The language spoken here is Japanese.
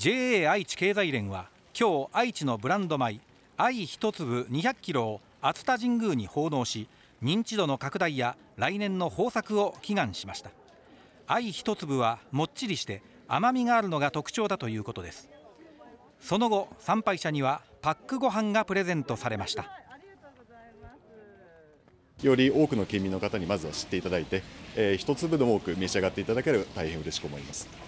JA 愛知経済連は今日愛知のブランド米愛一粒200キロを熱田神宮に奉納し認知度の拡大や来年の豊作を祈願しました愛一粒はもっちりして甘みがあるのが特徴だということですその後参拝者にはパックご飯がプレゼントされましたより多くの県民の方にまずは知っていただいて、えー、一粒でも多く召し上がっていただければ大変嬉しく思います